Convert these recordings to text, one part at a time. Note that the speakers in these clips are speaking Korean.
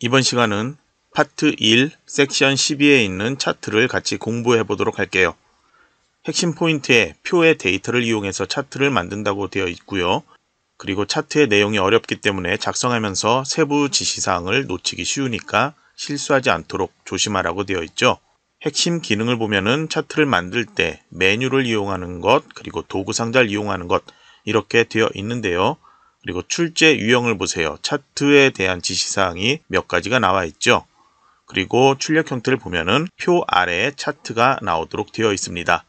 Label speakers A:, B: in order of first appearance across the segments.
A: 이번 시간은 파트 1 섹션 12에 있는 차트를 같이 공부해 보도록 할게요. 핵심 포인트에 표의 데이터를 이용해서 차트를 만든다고 되어 있고요. 그리고 차트의 내용이 어렵기 때문에 작성하면서 세부 지시사항을 놓치기 쉬우니까 실수하지 않도록 조심하라고 되어 있죠. 핵심 기능을 보면은 차트를 만들 때 메뉴를 이용하는 것, 그리고 도구 상자를 이용하는 것 이렇게 되어 있는데요. 그리고 출제 유형을 보세요. 차트에 대한 지시사항이 몇 가지가 나와 있죠. 그리고 출력 형태를 보면은 표 아래에 차트가 나오도록 되어 있습니다.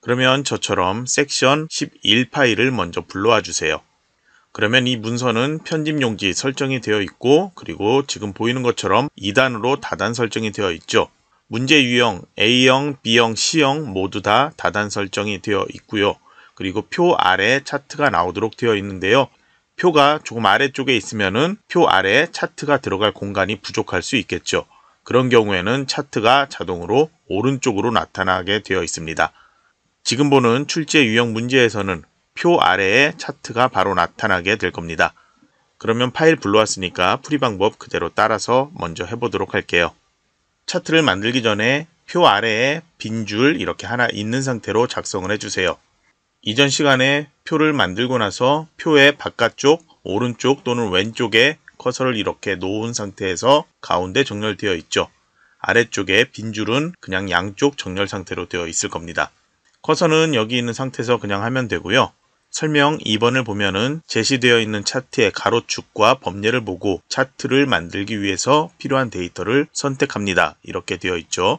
A: 그러면 저처럼 섹션 11 파일을 먼저 불러와 주세요. 그러면 이 문서는 편집 용지 설정이 되어 있고 그리고 지금 보이는 것처럼 2단으로 다단 설정이 되어 있죠. 문제 유형 A형, B형, C형 모두 다 다단 설정이 되어 있고요. 그리고 표 아래 차트가 나오도록 되어 있는데요. 표가 조금 아래쪽에 있으면은 표 아래에 차트가 들어갈 공간이 부족할 수 있겠죠. 그런 경우에는 차트가 자동으로 오른쪽으로 나타나게 되어 있습니다. 지금 보는 출제 유형 문제에서는 표 아래에 차트가 바로 나타나게 될 겁니다. 그러면 파일 불러왔으니까 풀이 방법 그대로 따라서 먼저 해보도록 할게요. 차트를 만들기 전에 표 아래에 빈 줄 이렇게 하나 있는 상태로 작성을 해주세요. 이전 시간에 표를 만들고 나서 표의 바깥쪽, 오른쪽 또는 왼쪽에 커서를 이렇게 놓은 상태에서 가운데 정렬되어 있죠. 아래쪽에 빈 줄은 그냥 양쪽 정렬 상태로 되어 있을 겁니다. 커서는 여기 있는 상태에서 그냥 하면 되고요. 설명 2번을 보면은 제시되어 있는 차트의 가로축과 범례를 보고 차트를 만들기 위해서 필요한 데이터를 선택합니다. 이렇게 되어 있죠.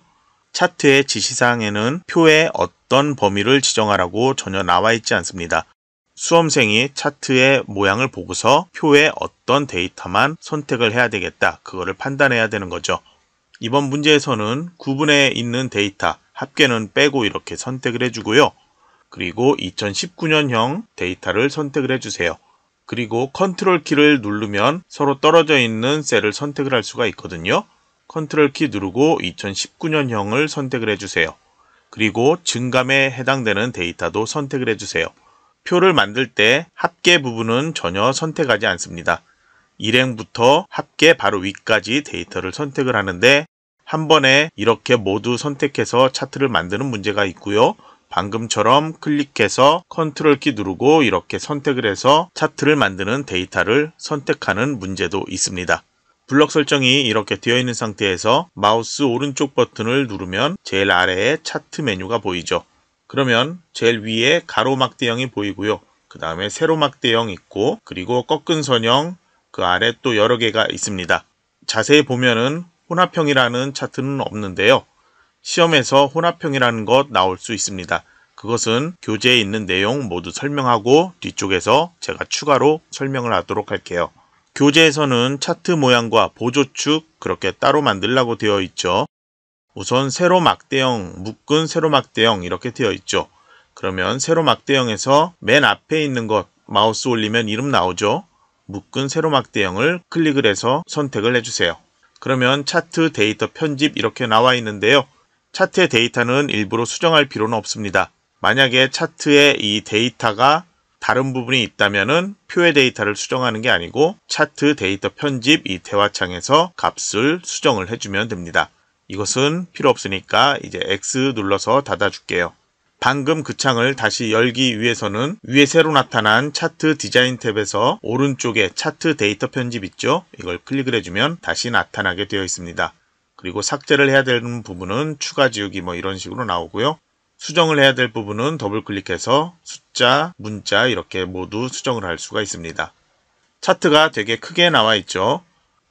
A: 차트의 지시사항에는 표의 어떤 범위를 지정하라고 전혀 나와 있지 않습니다. 수험생이 차트의 모양을 보고서 표의 어떤 데이터만 선택을 해야 되겠다. 그거를 판단해야 되는 거죠. 이번 문제에서는 구분에 있는 데이터, 합계는 빼고 이렇게 선택을 해주고요. 그리고 2019년형 데이터를 선택을 해주세요. 그리고 컨트롤 키를 누르면 서로 떨어져 있는 셀을 선택을 할 수가 있거든요. 컨트롤 키 누르고 2019년형을 선택을 해주세요. 그리고 증감에 해당되는 데이터도 선택을 해주세요. 표를 만들 때 합계 부분은 전혀 선택하지 않습니다. 일행부터 합계 바로 위까지 데이터를 선택을 하는데 한 번에 이렇게 모두 선택해서 차트를 만드는 문제가 있고요. 방금처럼 클릭해서 컨트롤 키 누르고 이렇게 선택을 해서 차트를 만드는 데이터를 선택하는 문제도 있습니다. 블럭 설정이 이렇게 되어 있는 상태에서 마우스 오른쪽 버튼을 누르면 제일 아래에 차트 메뉴가 보이죠. 그러면 제일 위에 가로막 대형이 보이고요. 그 다음에 세로막 대형 있고 그리고 꺾은 선형 그 아래 또 여러 개가 있습니다. 자세히 보면은 혼합형이라는 차트는 없는데요. 시험에서 혼합형이라는 것 나올 수 있습니다. 그것은 교재에 있는 내용 모두 설명하고 뒤쪽에서 제가 추가로 설명을 하도록 할게요. 교재에서는 차트 모양과 보조축 그렇게 따로 만들라고 되어 있죠. 우선 세로 막대형, 묶은 세로 막대형 이렇게 되어 있죠. 그러면 세로 막대형에서 맨 앞에 있는 것 마우스 올리면 이름 나오죠. 묶은 세로 막대형을 클릭을 해서 선택을 해주세요. 그러면 차트 데이터 편집 이렇게 나와 있는데요. 차트의 데이터는 일부러 수정할 필요는 없습니다. 만약에 차트에이 데이터가 다른 부분이 있다면 표의 데이터를 수정하는 게 아니고 차트 데이터 편집 이 대화창에서 값을 수정을 해주면 됩니다. 이것은 필요 없으니까 이제 X 눌러서 닫아줄게요. 방금 그 창을 다시 열기 위해서는 위에 새로 나타난 차트 디자인 탭에서 오른쪽에 차트 데이터 편집 있죠? 이걸 클릭을 해주면 다시 나타나게 되어 있습니다. 그리고 삭제를 해야 되는 부분은 추가 지우기 뭐 이런 식으로 나오고요. 수정을 해야 될 부분은 더블 클릭해서 숫자, 문자 이렇게 모두 수정을 할 수가 있습니다. 차트가 되게 크게 나와 있죠.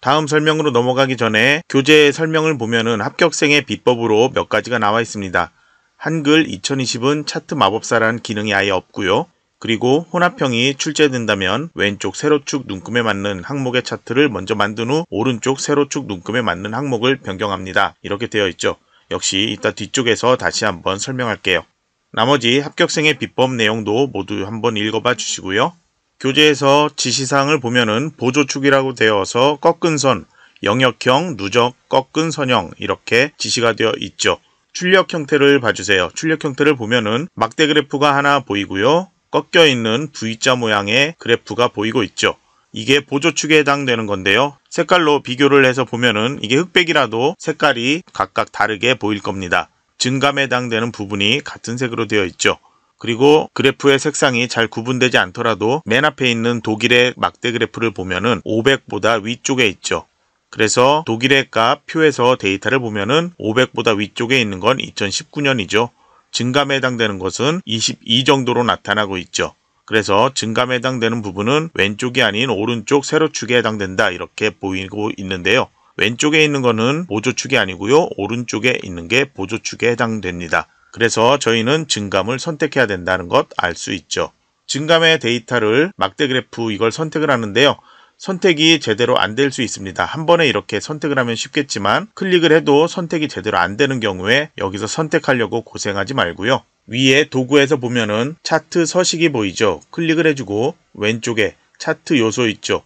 A: 다음 설명으로 넘어가기 전에 교재 설명을 보면은 합격생의 비법으로 몇 가지가 나와 있습니다. 한글 2020은 차트 마법사란 기능이 아예 없고요. 그리고 혼합형이 출제된다면 왼쪽 세로축 눈금에 맞는 항목의 차트를 먼저 만든 후 오른쪽 세로축 눈금에 맞는 항목을 변경합니다. 이렇게 되어 있죠. 역시 이따 뒤쪽에서 다시 한번 설명할게요. 나머지 합격생의 비법 내용도 모두 한번 읽어봐 주시고요. 교재에서 지시사항을 보면은 보조축이라고 되어서 꺾은 선, 영역형, 누적, 꺾은 선형 이렇게 지시가 되어 있죠. 출력 형태를 봐주세요. 출력 형태를 보면은 막대 그래프가 하나 보이고요. 꺾여 있는 V자 모양의 그래프가 보이고 있죠. 이게 보조축에 해당되는 건데요. 색깔로 비교를 해서 보면은 이게 흑백이라도 색깔이 각각 다르게 보일 겁니다. 증감에 해당되는 부분이 같은 색으로 되어 있죠. 그리고 그래프의 색상이 잘 구분되지 않더라도 맨 앞에 있는 독일의 막대 그래프를 보면은 500보다 위쪽에 있죠. 그래서 독일의 값 표에서 데이터를 보면은 500보다 위쪽에 있는 건 2019년이죠. 증감에 해당되는 것은 22 정도로 나타나고 있죠. 그래서 증감에 해당되는 부분은 왼쪽이 아닌 오른쪽 세로축에 해당된다 이렇게 보이고 있는데요. 왼쪽에 있는 것은 보조축이 아니고요. 오른쪽에 있는 게 보조축에 해당됩니다. 그래서 저희는 증감을 선택해야 된다는 것 알 수 있죠. 증감의 데이터를 막대 그래프 이걸 선택을 하는데요. 선택이 제대로 안 될 수 있습니다. 한 번에 이렇게 선택을 하면 쉽겠지만 클릭을 해도 선택이 제대로 안 되는 경우에 여기서 선택하려고 고생하지 말고요. 위에 도구에서 보면은 차트 서식이 보이죠. 클릭을 해주고 왼쪽에 차트 요소 있죠.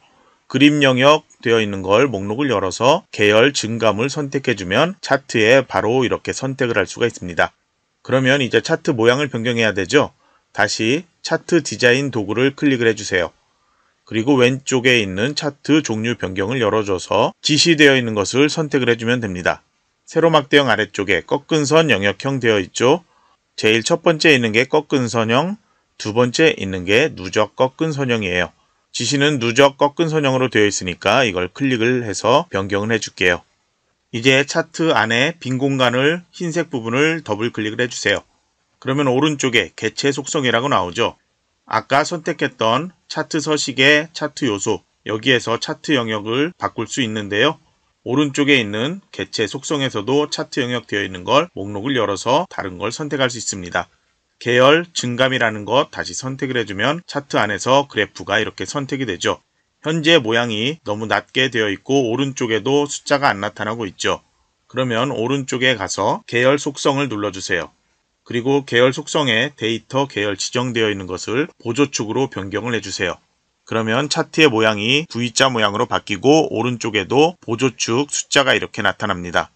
A: 그림 영역 되어 있는 걸 목록을 열어서 계열 증감을 선택해주면 차트에 바로 이렇게 선택을 할 수가 있습니다. 그러면 이제 차트 모양을 변경해야 되죠. 다시 차트 디자인 도구를 클릭을 해주세요. 그리고 왼쪽에 있는 차트 종류 변경을 열어줘서 지시되어 있는 것을 선택을 해주면 됩니다. 세로막 대형 아래쪽에 꺾은 선 영역형 되어 있죠. 제일 첫 번째 있는 게 꺾은 선형, 두 번째 있는 게 누적 꺾은 선형이에요. 지시는 누적 꺾은 선형으로 되어 있으니까 이걸 클릭을 해서 변경을 해줄게요. 이제 차트 안에 빈 공간을 흰색 부분을 더블 클릭을 해주세요. 그러면 오른쪽에 개체 속성이라고 나오죠. 아까 선택했던 차트 서식의 차트 요소 여기에서 차트 영역을 바꿀 수 있는데요. 오른쪽에 있는 개체 속성에서도 차트 영역 되어 있는 걸 목록을 열어서 다른 걸 선택할 수 있습니다. 계열, 증감이라는 것 다시 선택을 해주면 차트 안에서 그래프가 이렇게 선택이 되죠. 현재 모양이 너무 낮게 되어 있고 오른쪽에도 숫자가 안 나타나고 있죠. 그러면 오른쪽에 가서 계열 속성을 눌러주세요. 그리고 계열 속성에 데이터 계열 지정되어 있는 것을 보조축으로 변경을 해주세요. 그러면 차트의 모양이 V자 모양으로 바뀌고 오른쪽에도 보조축 숫자가 이렇게 나타납니다.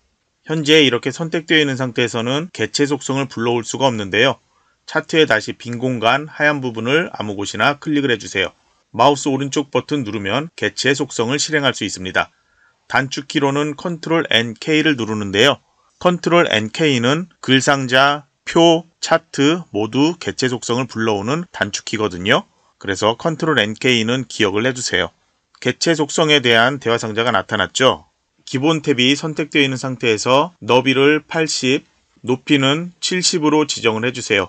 A: 현재 이렇게 선택되어 있는 상태에서는 개체 속성을 불러올 수가 없는데요. 차트에 다시 빈 공간 하얀 부분을 아무 곳이나 클릭을 해주세요. 마우스 오른쪽 버튼 누르면 개체 속성을 실행할 수 있습니다. 단축키로는 Ctrl N K를 누르는데요. Ctrl N K는 글상자, 표, 차트 모두 개체 속성을 불러오는 단축키거든요. 그래서 컨트롤 NK는 기억을 해주세요. 개체 속성에 대한 대화 상자가 나타났죠. 기본 탭이 선택되어 있는 상태에서 너비를 80, 높이는 70으로 지정을 해주세요.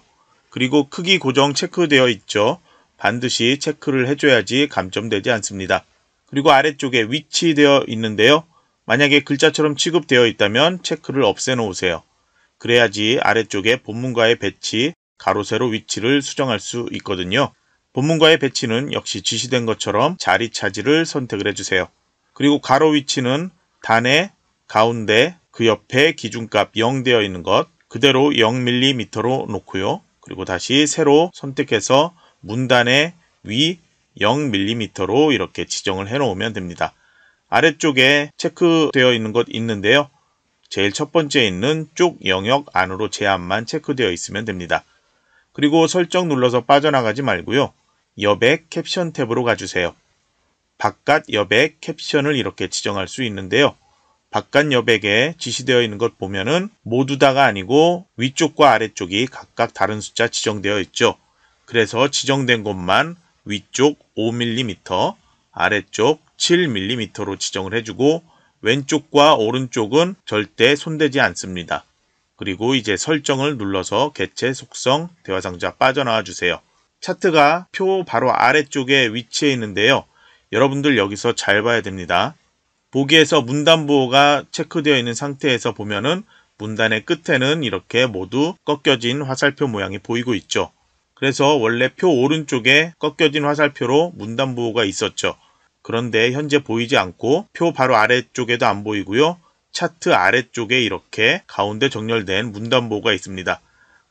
A: 그리고 크기 고정 체크되어 있죠. 반드시 체크를 해줘야지 감점되지 않습니다. 그리고 아래쪽에 위치되어 있는데요. 만약에 글자처럼 취급되어 있다면 체크를 없애놓으세요. 그래야지 아래쪽에 본문과의 배치, 가로세로 위치를 수정할 수 있거든요. 본문과의 배치는 역시 지시된 것처럼 자리 차지를 선택을 해주세요. 그리고 가로 위치는 단에 가운데 그 옆에 기준값 0 되어 있는 것 그대로 0mm로 놓고요. 그리고 다시 세로 선택해서 문단의 위 0mm로 이렇게 지정을 해 놓으면 됩니다. 아래쪽에 체크되어 있는 것 있는데요. 제일 첫 번째 있는 쪽 영역 안으로 제한만 체크되어 있으면 됩니다. 그리고 설정 눌러서 빠져나가지 말고요. 여백 캡션 탭으로 가주세요. 바깥 여백 캡션을 이렇게 지정할 수 있는데요. 바깥 여백에 지시되어 있는 것 보면은 모두 다가 아니고 위쪽과 아래쪽이 각각 다른 숫자 지정되어 있죠. 그래서 지정된 곳만 위쪽 5mm, 아래쪽 7mm로 지정을 해주고 왼쪽과 오른쪽은 절대 손대지 않습니다. 그리고 이제 설정을 눌러서 개체 속성 대화 상자 빠져나와 주세요. 차트가 표 바로 아래쪽에 위치해 있는데요. 여러분들 여기서 잘 봐야 됩니다. 보기에서 문단 보호가 체크되어 있는 상태에서 보면은 문단의 끝에는 이렇게 모두 꺾여진 화살표 모양이 보이고 있죠. 그래서 원래 표 오른쪽에 꺾여진 화살표로 문단 보호가 있었죠. 그런데 현재 보이지 않고 표 바로 아래쪽에도 안 보이고요. 차트 아래쪽에 이렇게 가운데 정렬된 문단보가 있습니다.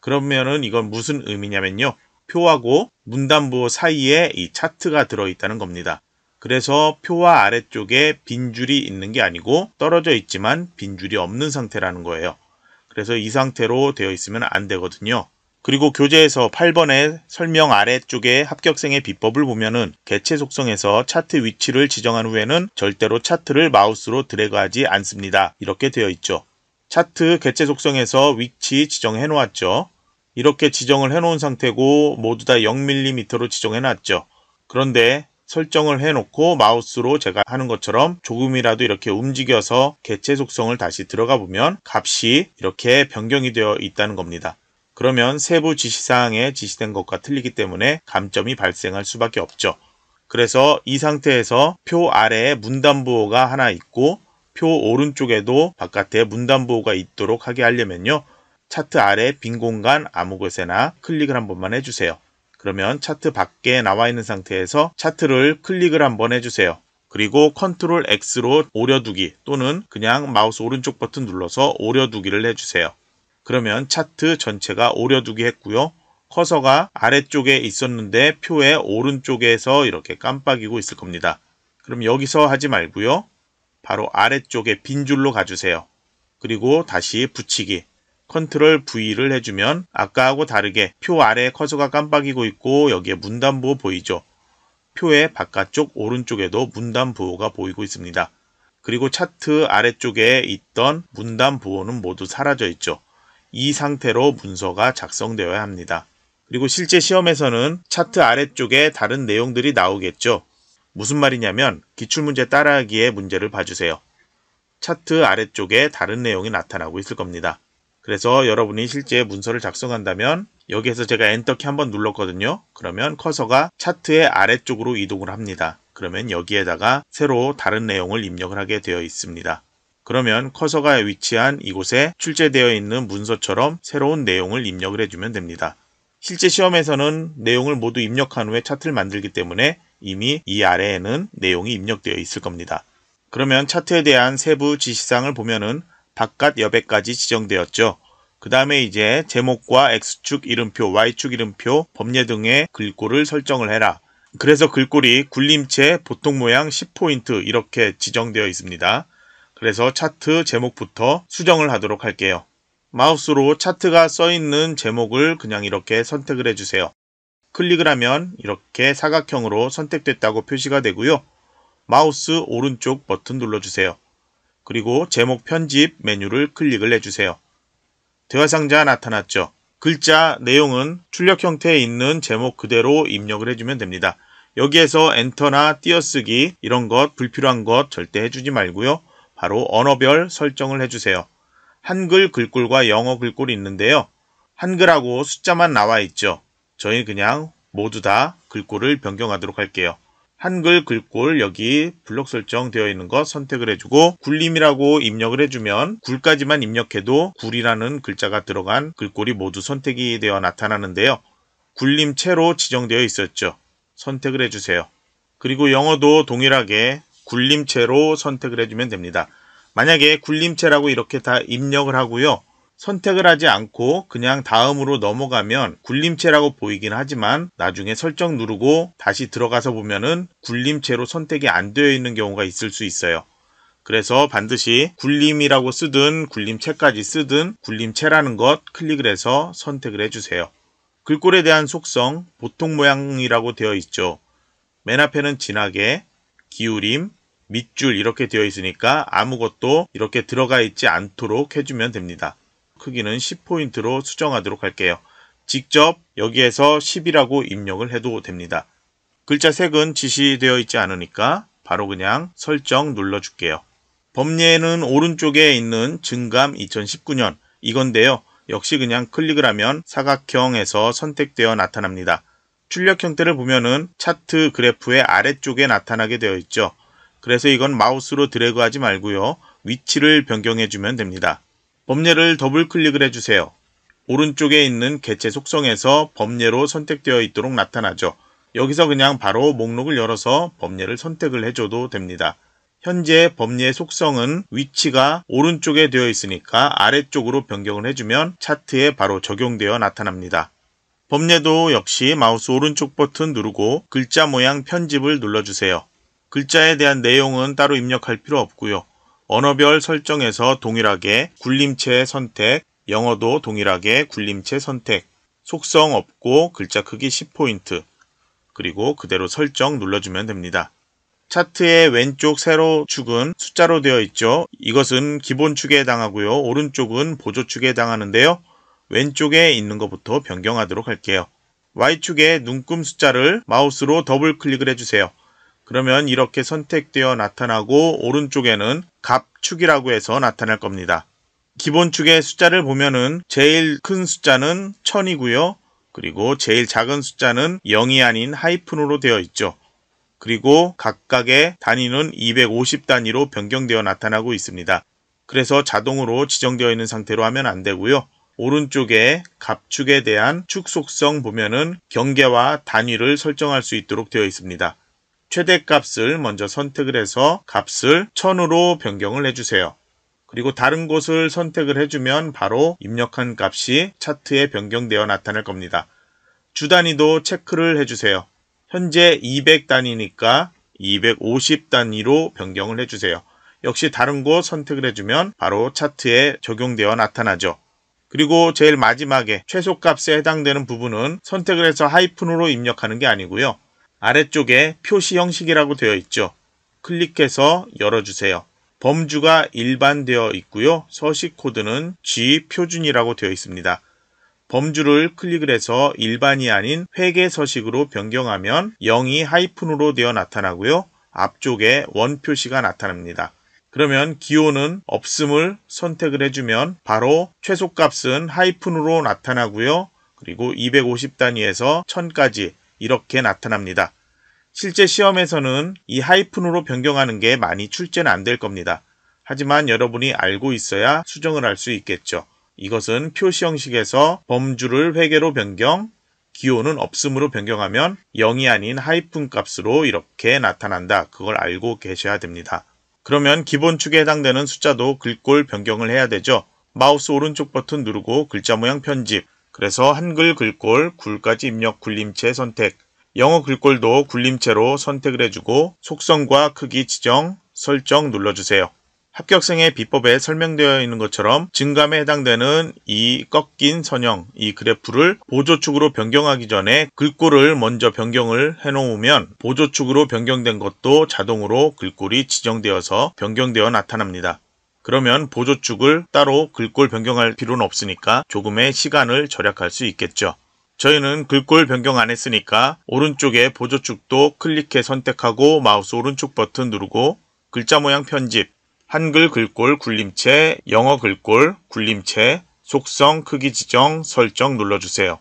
A: 그러면은 이건 무슨 의미냐면요. 표하고 문단보 사이에 이 차트가 들어있다는 겁니다. 그래서 표와 아래쪽에 빈 줄이 있는 게 아니고 떨어져 있지만 빈 줄이 없는 상태라는 거예요. 그래서 이 상태로 되어 있으면 안 되거든요. 그리고 교재에서 8번의 설명 아래쪽에 합격생의 비법을 보면은 개체 속성에서 차트 위치를 지정한 후에는 절대로 차트를 마우스로 드래그하지 않습니다. 이렇게 되어 있죠. 차트 개체 속성에서 위치 지정해 놓았죠. 이렇게 지정을 해 놓은 상태고 모두 다 0mm로 지정해 놨죠. 그런데 설정을 해 놓고 마우스로 제가 하는 것처럼 조금이라도 이렇게 움직여서 개체 속성을 다시 들어가 보면 값이 이렇게 변경이 되어 있다는 겁니다. 그러면 세부 지시사항에 지시된 것과 틀리기 때문에 감점이 발생할 수밖에 없죠. 그래서 이 상태에서 표 아래에 문단부호가 하나 있고 표 오른쪽에도 바깥에 문단부호가 있도록 하게 하려면요. 차트 아래 빈 공간 아무 곳에나 클릭을 한 번만 해주세요. 그러면 차트 밖에 나와 있는 상태에서 차트를 클릭을 한 번 해주세요. 그리고 컨트롤 X로 오려두기 또는 그냥 마우스 오른쪽 버튼 눌러서 오려두기를 해주세요. 그러면 차트 전체가 오려두기 했고요. 커서가 아래쪽에 있었는데 표의 오른쪽에서 이렇게 깜빡이고 있을 겁니다. 그럼 여기서 하지 말고요. 바로 아래쪽에 빈 줄로 가주세요. 그리고 다시 붙이기. 컨트롤 V를 해주면 아까하고 다르게 표 아래 커서가 깜빡이고 있고 여기에 문단보 보이죠. 표의 바깥쪽 오른쪽에도 문단보호가 보이고 있습니다. 그리고 차트 아래쪽에 있던 문단보호는 모두 사라져 있죠. 이 상태로 문서가 작성되어야 합니다. 그리고 실제 시험에서는 차트 아래쪽에 다른 내용들이 나오겠죠. 무슨 말이냐면 기출문제 따라하기에 문제를 봐주세요. 차트 아래쪽에 다른 내용이 나타나고 있을 겁니다. 그래서 여러분이 실제 문서를 작성한다면 여기에서 제가 엔터키 한번 눌렀거든요. 그러면 커서가 차트의 아래쪽으로 이동을 합니다. 그러면 여기에다가 새로 다른 내용을 입력을 하게 되어 있습니다. 그러면 커서가 위치한 이곳에 출제되어 있는 문서처럼 새로운 내용을 입력을 해주면 됩니다. 실제 시험에서는 내용을 모두 입력한 후에 차트를 만들기 때문에 이미 이 아래에는 내용이 입력되어 있을 겁니다. 그러면 차트에 대한 세부 지시사항을 보면은 바깥 여백까지 지정되었죠. 그 다음에 이제 제목과 X축 이름표, Y축 이름표, 범례 등의 글꼴을 설정을 해라. 그래서 글꼴이 굴림체, 보통 모양 10포인트 이렇게 지정되어 있습니다. 그래서 차트 제목부터 수정을 하도록 할게요. 마우스로 차트가 써있는 제목을 그냥 이렇게 선택을 해주세요. 클릭을 하면 이렇게 사각형으로 선택됐다고 표시가 되고요. 마우스 오른쪽 버튼 눌러주세요. 그리고 제목 편집 메뉴를 클릭을 해주세요. 대화상자 나타났죠. 글자 내용은 출력 형태에 있는 제목 그대로 입력을 해주면 됩니다. 여기에서 엔터나 띄어쓰기 이런 것 불필요한 것 절대 해주지 말고요. 바로 언어별 설정을 해주세요. 한글 글꼴과 영어 글꼴이 있는데요. 한글하고 숫자만 나와 있죠. 저희 그냥 모두 다 글꼴을 변경하도록 할게요. 한글 글꼴 여기 블록 설정 되어 있는 것 선택을 해주고 굴림이라고 입력을 해주면 굴까지만 입력해도 굴이라는 글자가 들어간 글꼴이 모두 선택이 되어 나타나는데요. 굴림체로 지정되어 있었죠. 선택을 해주세요. 그리고 영어도 동일하게 굴림체로 선택을 해주면 됩니다. 만약에 굴림체라고 이렇게 다 입력을 하고요. 선택을 하지 않고 그냥 다음으로 넘어가면 굴림체라고 보이긴 하지만 나중에 설정 누르고 다시 들어가서 보면은 굴림체로 선택이 안 되어 있는 경우가 있을 수 있어요. 그래서 반드시 굴림이라고 쓰든 굴림체까지 쓰든 굴림체라는 것 클릭을 해서 선택을 해주세요. 글꼴에 대한 속성 보통 모양이라고 되어 있죠. 맨 앞에는 진하게, 기울임, 밑줄 이렇게 되어 있으니까 아무것도 이렇게 들어가 있지 않도록 해주면 됩니다. 크기는 10포인트로 수정하도록 할게요. 직접 여기에서 10이라고 입력을 해도 됩니다. 글자 색은 지시되어 있지 않으니까 바로 그냥 설정 눌러줄게요. 범례는 오른쪽에 있는 증감 2019년 이건데요. 역시 그냥 클릭을 하면 사각형에서 선택되어 나타납니다. 출력 형태를 보면은 차트 그래프의 아래쪽에 나타나게 되어 있죠. 그래서 이건 마우스로 드래그하지 말고요. 위치를 변경해주면 됩니다. 범례를 더블 클릭을 해주세요. 오른쪽에 있는 개체 속성에서 범례로 선택되어 있도록 나타나죠. 여기서 그냥 바로 목록을 열어서 범례를 선택을 해줘도 됩니다. 현재 범례 속성은 위치가 오른쪽에 되어 있으니까 아래쪽으로 변경을 해주면 차트에 바로 적용되어 나타납니다. 범례도 역시 마우스 오른쪽 버튼 누르고 글자 모양 편집을 눌러주세요. 글자에 대한 내용은 따로 입력할 필요 없고요. 언어별 설정에서 동일하게 굴림체 선택, 영어도 동일하게 굴림체 선택, 속성 없고 글자 크기 10포인트, 그리고 그대로 설정 눌러주면 됩니다. 차트의 왼쪽 세로 축은 숫자로 되어 있죠. 이것은 기본 축에 해당하고요. 오른쪽은 보조 축에 해당하는데요. 왼쪽에 있는 것부터 변경하도록 할게요. Y축의 눈금 숫자를 마우스로 더블 클릭을 해주세요. 그러면 이렇게 선택되어 나타나고 오른쪽에는 값축이라고 해서 나타날 겁니다. 기본축의 숫자를 보면은 제일 큰 숫자는 1000이고요. 그리고 제일 작은 숫자는 0이 아닌 하이픈으로 되어 있죠. 그리고 각각의 단위는 250 단위로 변경되어 나타나고 있습니다. 그래서 자동으로 지정되어 있는 상태로 하면 안 되고요. 오른쪽에 값축에 대한 축 속성 보면은 경계와 단위를 설정할 수 있도록 되어 있습니다. 최대값을 먼저 선택을 해서 값을 1000으로 변경을 해주세요. 그리고 다른 곳을 선택을 해주면 바로 입력한 값이 차트에 변경되어 나타날 겁니다. 주 단위도 체크를 해주세요. 현재 200단위니까 250단위로 변경을 해주세요. 역시 다른 곳 선택을 해주면 바로 차트에 적용되어 나타나죠. 그리고 제일 마지막에 최소값에 해당되는 부분은 선택을 해서 하이픈으로 입력하는 게 아니고요. 아래쪽에 표시 형식이라고 되어 있죠. 클릭해서 열어주세요. 범주가 일반되어 있고요. 서식 코드는 G 표준이라고 되어 있습니다. 범주를 클릭을 해서 일반이 아닌 회계 서식으로 변경하면 0이 하이픈으로 되어 나타나고요. 앞쪽에 원 표시가 나타납니다. 그러면 기호는 없음을 선택을 해주면 바로 최소값은 하이픈으로 나타나고요. 그리고 250 단위에서 1000까지 이렇게 나타납니다. 실제 시험에서는 이 하이픈으로 변경하는 게 많이 출제는 안 될 겁니다. 하지만 여러분이 알고 있어야 수정을 할 수 있겠죠. 이것은 표시 형식에서 범주를 회계로 변경, 기호는 없음으로 변경하면 0이 아닌 하이픈 값으로 이렇게 나타난다. 그걸 알고 계셔야 됩니다. 그러면 기본축에 해당되는 숫자도 글꼴 변경을 해야 되죠. 마우스 오른쪽 버튼 누르고 글자 모양 편집, 그래서 한글 글꼴 굴까지 입력 굴림체 선택, 영어 글꼴도 굴림체로 선택을 해주고 속성과 크기 지정, 설정 눌러주세요. 합격생의 비법에 설명되어 있는 것처럼 증감에 해당되는 이 꺾인 선형, 이 그래프를 보조축으로 변경하기 전에 글꼴을 먼저 변경을 해놓으면 보조축으로 변경된 것도 자동으로 글꼴이 지정되어서 변경되어 나타납니다. 그러면 보조축을 따로 글꼴 변경할 필요는 없으니까 조금의 시간을 절약할 수 있겠죠. 저희는 글꼴 변경 안 했으니까 오른쪽에 보조축도 클릭해 선택하고 마우스 오른쪽 버튼 누르고 글자 모양 편집, 한글 글꼴 굴림체, 영어 글꼴 굴림체, 속성 크기 지정 설정 눌러주세요.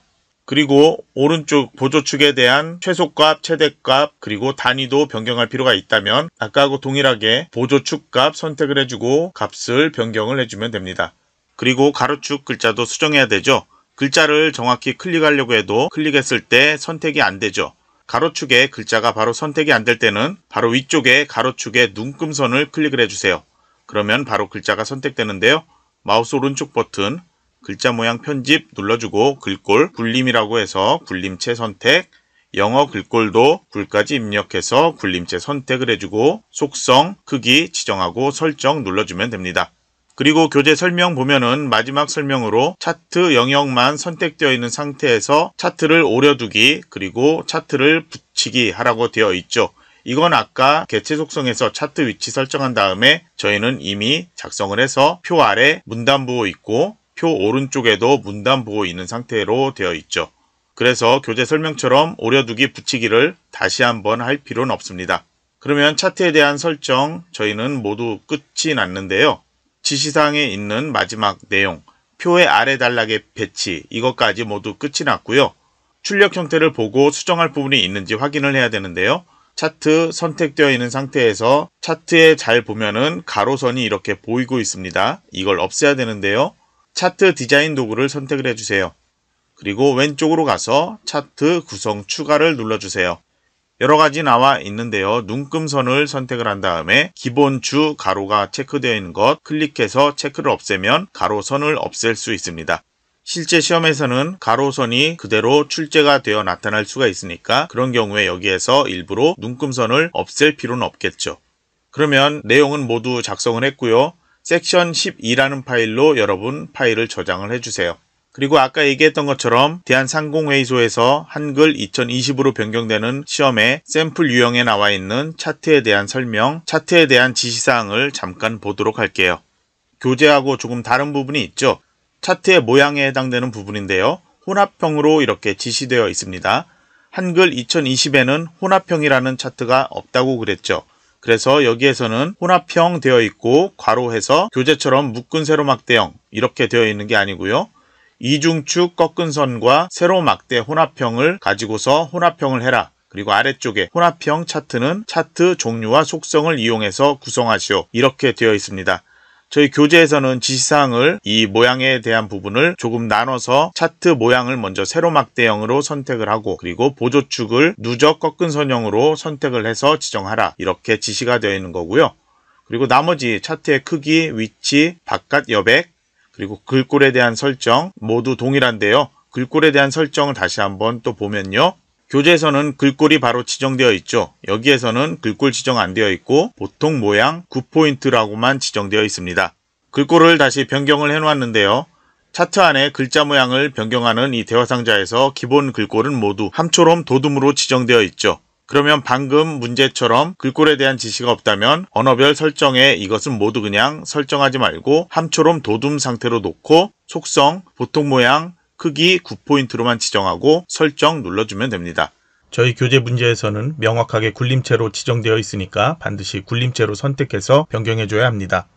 A: 그리고 오른쪽 보조축에 대한 최소값, 최대값, 그리고 단위도 변경할 필요가 있다면 아까하고 동일하게 보조축값 선택을 해주고 값을 변경을 해주면 됩니다. 그리고 가로축 글자도 수정해야 되죠. 글자를 정확히 클릭하려고 해도 클릭했을 때 선택이 안 되죠. 가로축에 글자가 바로 선택이 안 될 때는 바로 위쪽에 가로축에 눈금선을 클릭을 해주세요. 그러면 바로 글자가 선택되는데요. 마우스 오른쪽 버튼 글자 모양 편집 눌러주고 글꼴 굴림이라고 해서 굴림체 선택 영어 글꼴도 굴까지 입력해서 굴림체 선택을 해주고 속성, 크기 지정하고 설정 눌러주면 됩니다. 그리고 교재 설명 보면은 마지막 설명으로 차트 영역만 선택되어 있는 상태에서 차트를 오려두기 그리고 차트를 붙이기 하라고 되어 있죠. 이건 아까 개체 속성에서 차트 위치 설정한 다음에 저희는 이미 작성을 해서 표 아래 문단부 있고 표 오른쪽에도 문단 보고 있는 상태로 되어 있죠. 그래서 교재 설명처럼 오려두기 붙이기를 다시 한번 할 필요는 없습니다. 그러면 차트에 대한 설정 저희는 모두 끝이 났는데요. 지시사항에 있는 마지막 내용, 표의 아래 단락의 배치 이것까지 모두 끝이 났고요. 출력 형태를 보고 수정할 부분이 있는지 확인을 해야 되는데요. 차트 선택되어 있는 상태에서 차트에 잘 보면은 가로선이 이렇게 보이고 있습니다. 이걸 없애야 되는데요. 차트 디자인 도구를 선택을 해주세요. 그리고 왼쪽으로 가서 차트 구성 추가를 눌러주세요. 여러가지 나와 있는데요. 눈금선을 선택을 한 다음에 기본 주 가로가 체크되어 있는 것 클릭해서 체크를 없애면 가로선을 없앨 수 있습니다. 실제 시험에서는 가로선이 그대로 출제가 되어 나타날 수가 있으니까 그런 경우에 여기에서 일부러 눈금선을 없앨 필요는 없겠죠. 그러면 내용은 모두 작성을 했고요. 섹션 12라는 파일로 여러분 파일을 저장을 해주세요. 그리고 아까 얘기했던 것처럼 대한상공회의소에서 한글 2020으로 변경되는 시험의 샘플 유형에 나와 있는 차트에 대한 설명, 차트에 대한 지시사항을 잠깐 보도록 할게요. 교재하고 조금 다른 부분이 있죠. 차트의 모양에 해당되는 부분인데요. 혼합형으로 이렇게 지시되어 있습니다. 한글 2020에는 혼합형이라는 차트가 없다고 그랬죠. 그래서 여기에서는 혼합형 되어 있고 괄호해서 교재처럼 묶은 세로막대형 이렇게 되어 있는 게 아니고요. 이중축 꺾은 선과 세로막대 혼합형을 가지고서 혼합형을 해라. 그리고 아래쪽에 혼합형 차트는 차트 종류와 속성을 이용해서 구성하시오. 이렇게 되어 있습니다. 저희 교재에서는 지시사항을 이 모양에 대한 부분을 조금 나눠서 차트 모양을 먼저 세로막대형으로 선택을 하고 그리고 보조축을 누적 꺾은 선형으로 선택을 해서 지정하라 이렇게 지시가 되어 있는 거고요. 그리고 나머지 차트의 크기, 위치, 바깥 여백, 그리고 글꼴에 대한 설정 모두 동일한데요. 글꼴에 대한 설정을 다시 한번 또 보면요. 교재에서는 글꼴이 바로 지정되어 있죠. 여기에서는 글꼴 지정 안 되어 있고 보통 모양 9포인트라고만 지정되어 있습니다. 글꼴을 다시 변경을 해놓았는데요. 차트 안에 글자 모양을 변경하는 이 대화 상자에서 기본 글꼴은 모두 함초롬 도둠으로 지정되어 있죠. 그러면 방금 문제처럼 글꼴에 대한 지시가 없다면 언어별 설정에 이것은 모두 그냥 설정하지 말고 함초롬 도둠 상태로 놓고 속성, 보통 모양, 크기 9포인트로만 지정하고 설정 눌러주면 됩니다. 저희 교재 문제에서는 명확하게 굴림체로 지정되어 있으니까 반드시 굴림체로 선택해서 변경해줘야 합니다.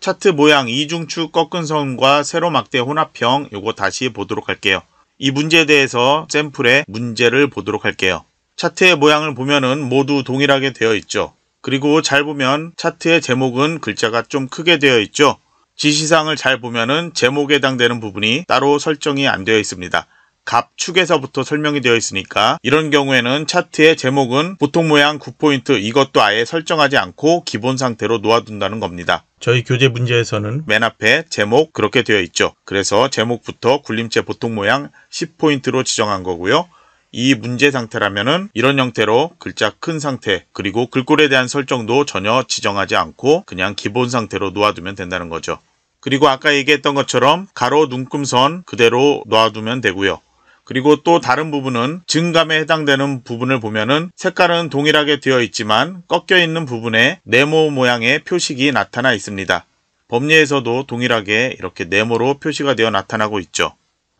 A: 차트 모양 이중축 꺾은 선과 세로막대 혼합형 요거 다시 보도록 할게요. 이 문제에 대해서 샘플의 문제를 보도록 할게요. 차트의 모양을 보면은 모두 동일하게 되어 있죠. 그리고 잘 보면 차트의 제목은 글자가 좀 크게 되어 있죠. 지시사항을 잘 보면은 제목에 해당되는 부분이 따로 설정이 안 되어 있습니다. 값 축에서부터 설명이 되어 있으니까 이런 경우에는 차트의 제목은 보통 모양 9포인트 이것도 아예 설정하지 않고 기본 상태로 놓아둔다는 겁니다. 저희 교재 문제에서는 맨 앞에 제목 그렇게 되어 있죠. 그래서 제목부터 굴림체 보통 모양 10포인트로 지정한 거고요. 이 문제 상태라면은 이런 형태로 글자 큰 상태 그리고 글꼴에 대한 설정도 전혀 지정하지 않고 그냥 기본 상태로 놓아두면 된다는 거죠. 그리고 아까 얘기했던 것처럼 가로 눈금선 그대로 놓아두면 되고요. 그리고 또 다른 부분은 증감에 해당되는 부분을 보면은 색깔은 동일하게 되어 있지만 꺾여 있는 부분에 네모 모양의 표식이 나타나 있습니다. 법리에서도 동일하게 이렇게 네모로 표시가 되어 나타나고 있죠.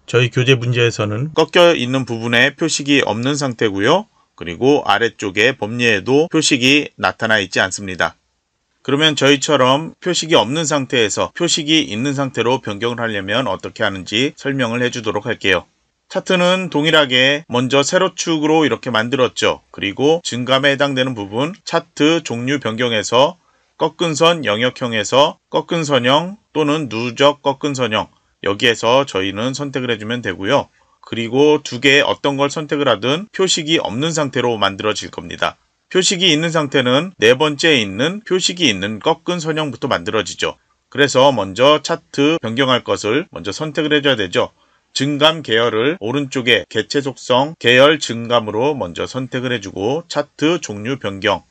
A: 저희 교재 문제에서는 꺾여 있는 부분에 표식이 없는 상태고요. 그리고 아래쪽에 범례에도 표식이 나타나 있지 않습니다. 그러면 저희처럼 표식이 없는 상태에서 표식이 있는 상태로 변경을 하려면 어떻게 하는지 설명을 해주도록 할게요. 차트는 동일하게 먼저 세로축으로 이렇게 만들었죠. 그리고 증감에 해당되는 부분 차트 종류 변경에서 꺾은 선 영역형에서 꺾은 선형 또는 누적 꺾은 선형 여기에서 저희는 선택을 해주면 되고요. 그리고 두 개의 어떤 걸 선택을 하든 표식이 없는 상태로 만들어질 겁니다. 표식이 있는 상태는 네 번째에 있는 표식이 있는 꺾은 선형부터 만들어지죠. 그래서 먼저 차트 변경할 것을 먼저 선택을 해줘야 되죠. 증감 계열을 오른쪽에 개체 속성 계열 증감으로 먼저 선택을 해주고 차트 종류 변경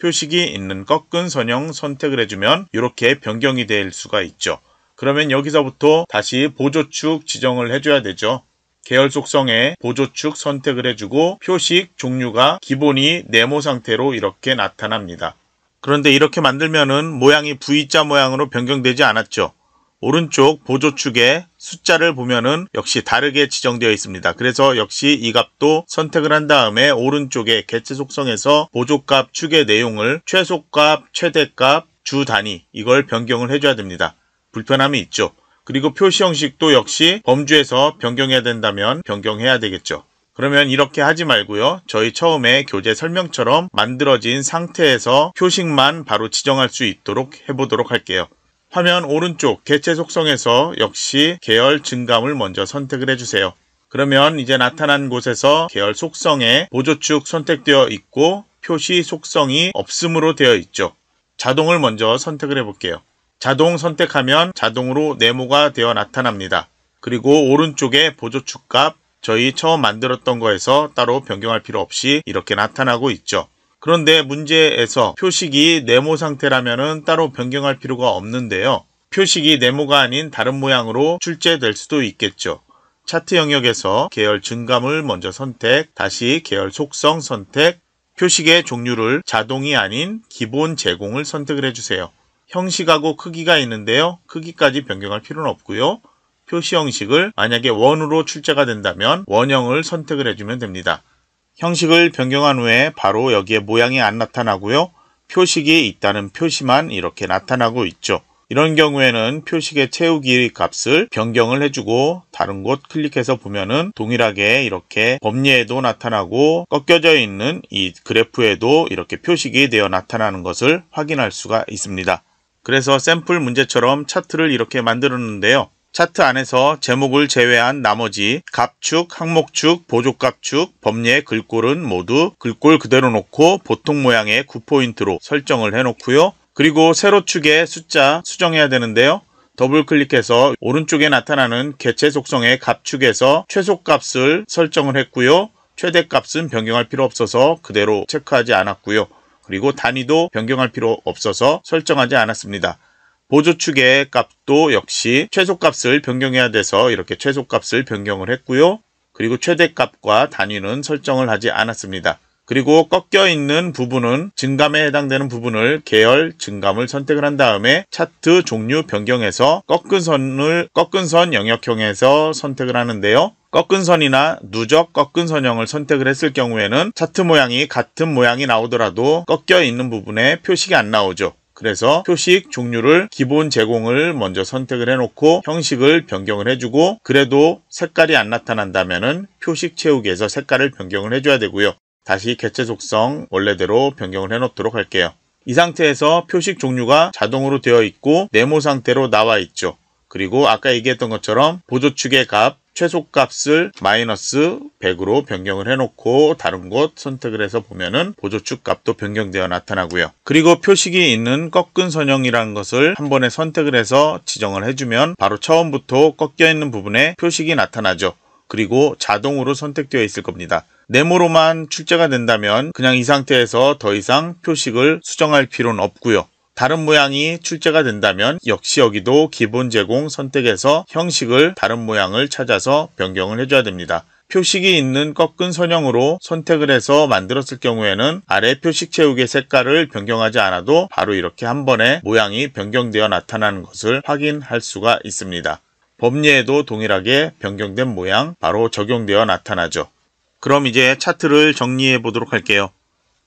A: 표식이 있는 꺾은 선형 선택을 해주면 이렇게 변경이 될 수가 있죠. 그러면 여기서부터 다시 보조축 지정을 해줘야 되죠. 계열 속성에 보조축 선택을 해주고 표식 종류가 기본이 네모 상태로 이렇게 나타납니다. 그런데 이렇게 만들면은 모양이 V자 모양으로 변경되지 않았죠. 오른쪽 보조축에 숫자를 보면은 역시 다르게 지정되어 있습니다. 그래서 역시 이 값도 선택을 한 다음에 오른쪽에 개체 속성에서 보조값 축의 내용을 최소값, 최대값, 주 단위 이걸 변경을 해줘야 됩니다. 불편함이 있죠. 그리고 표시 형식도 역시 범주에서 변경해야 된다면 변경해야 되겠죠. 그러면 이렇게 하지 말고요. 저희 처음에 교재 설명처럼 만들어진 상태에서 표식만 바로 지정할 수 있도록 해보도록 할게요. 화면 오른쪽 개체 속성에서 역시 계열 증감을 먼저 선택을 해주세요. 그러면 이제 나타난 곳에서 계열 속성에 보조축 선택되어 있고 표시 속성이 없음으로 되어 있죠. 자동을 먼저 선택을 해볼게요. 자동 선택하면 자동으로 네모가 되어 나타납니다. 그리고 오른쪽에 보조축 값 저희 처음 만들었던 거에서 따로 변경할 필요 없이 이렇게 나타나고 있죠. 그런데 문제에서 표식이 네모 상태라면 따로 변경할 필요가 없는데요. 표식이 네모가 아닌 다른 모양으로 출제될 수도 있겠죠. 차트 영역에서 계열 증감을 먼저 선택, 다시 계열 속성 선택, 표식의 종류를 자동이 아닌 기본 제공을 선택을 해주세요. 형식하고 크기가 있는데요. 크기까지 변경할 필요는 없고요. 표시 형식을 만약에 원으로 출제가 된다면 원형을 선택을 해주면 됩니다. 형식을 변경한 후에 바로 여기에 모양이 안 나타나고요. 표식이 있다는 표시만 이렇게 나타나고 있죠. 이런 경우에는 표식의 채우기 값을 변경을 해주고 다른 곳 클릭해서 보면은 동일하게 이렇게 범례에도 나타나고 꺾여져 있는 이 그래프에도 이렇게 표식이 되어 나타나는 것을 확인할 수가 있습니다. 그래서 샘플 문제처럼 차트를 이렇게 만들었는데요. 차트 안에서 제목을 제외한 나머지 갑축 항목축, 보조갑축 범례, 글꼴은 모두 글꼴 그대로 놓고 보통 모양의 9포인트로 설정을 해놓고요. 그리고 세로축의 숫자 수정해야 되는데요. 더블 클릭해서 오른쪽에 나타나는 개체 속성의 갑축에서 최소값을 설정을 했고요. 최대값은 변경할 필요 없어서 그대로 체크하지 않았고요. 그리고 단위도 변경할 필요 없어서 설정하지 않았습니다. 보조축의 값도 역시 최소값을 변경해야 돼서 이렇게 최소값을 변경을 했고요. 그리고 최대값과 단위는 설정을 하지 않았습니다. 그리고 꺾여 있는 부분은 증감에 해당되는 부분을 계열 증감을 선택을 한 다음에 차트 종류 변경에서 꺾은 선을 꺾은 선 영역형에서 선택을 하는데요. 꺾은 선이나 누적 꺾은 선형을 선택을 했을 경우에는 차트 모양이 같은 모양이 나오더라도 꺾여 있는 부분에 표식이 안 나오죠. 그래서 표식 종류를 기본 제공을 먼저 선택을 해놓고 형식을 변경을 해주고 그래도 색깔이 안 나타난다면 표식 채우기에서 색깔을 변경을 해줘야 되고요. 다시 개체 속성 원래대로 변경을 해놓도록 할게요. 이 상태에서 표식 종류가 자동으로 되어 있고 네모 상태로 나와 있죠. 그리고 아까 얘기했던 것처럼 보조축의 값 최소값을 마이너스 100으로 변경을 해놓고 다른 곳 선택을 해서 보면은 보조축 값도 변경되어 나타나고요. 그리고 표식이 있는 꺾은 선형이라는 것을 한 번에 선택을 해서 지정을 해주면 바로 처음부터 꺾여 있는 부분에 표식이 나타나죠. 그리고 자동으로 선택되어 있을 겁니다. 네모로만 출제가 된다면 그냥 이 상태에서 더 이상 표식을 수정할 필요는 없고요. 다른 모양이 출제가 된다면 역시 여기도 기본 제공 선택에서 형식을 다른 모양을 찾아서 변경을 해줘야 됩니다. 표식이 있는 꺾은 선형으로 선택을 해서 만들었을 경우에는 아래 표식 채우기 색깔을 변경하지 않아도 바로 이렇게 한 번에 모양이 변경되어 나타나는 것을 확인할 수가 있습니다. 법례에도 동일하게 변경된 모양 바로 적용되어 나타나죠. 그럼 이제 차트를 정리해 보도록 할게요.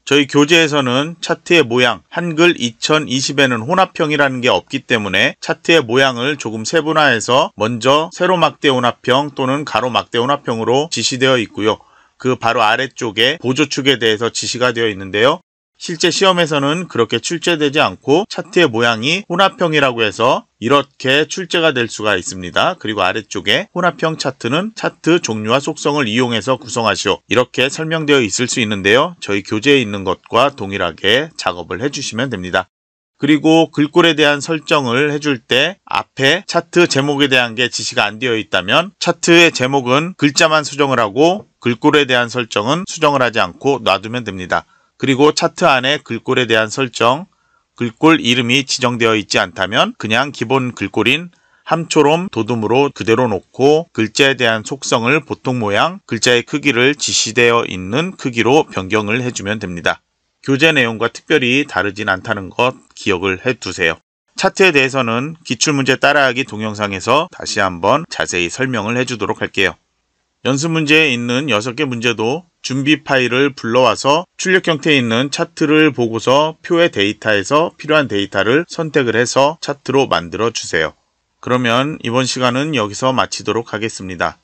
A: 저희 교재에서는 차트의 모양, 한글 2020에는 혼합형이라는 게 없기 때문에 차트의 모양을 조금 세분화해서 먼저 세로막대 혼합형 또는 가로막대 혼합형으로 지시되어 있고요. 그 바로 아래쪽에 보조축에 대해서 지시가 되어 있는데요. 실제 시험에서는 그렇게 출제되지 않고 차트의 모양이 혼합형이라고 해서 이렇게 출제가 될 수가 있습니다. 그리고 아래쪽에 혼합형 차트는 차트 종류와 속성을 이용해서 구성하시오. 이렇게 설명되어 있을 수 있는데요. 저희 교재에 있는 것과 동일하게 작업을 해주시면 됩니다. 그리고 글꼴에 대한 설정을 해줄 때 앞에 차트 제목에 대한 게 지시가 안 되어 있다면 차트의 제목은 글자만 수정을 하고 글꼴에 대한 설정은 수정을 하지 않고 놔두면 됩니다. 그리고 차트 안에 글꼴에 대한 설정, 글꼴 이름이 지정되어 있지 않다면 그냥 기본 글꼴인 함초롬 도둠으로 그대로 놓고 글자에 대한 속성을 보통 모양, 글자의 크기를 지시되어 있는 크기로 변경을 해주면 됩니다. 교재 내용과 특별히 다르진 않다는 것 기억을 해두세요. 차트에 대해서는 기출문제 따라하기 동영상에서 다시 한번 자세히 설명을 해주도록 할게요. 연습문제에 있는 6개 문제도 준비 파일을 불러와서 출력 형태에 있는 차트를 보고서 표의 데이터에서 필요한 데이터를 선택을 해서 차트로 만들어 주세요. 그러면 이번 시간은 여기서 마치도록 하겠습니다.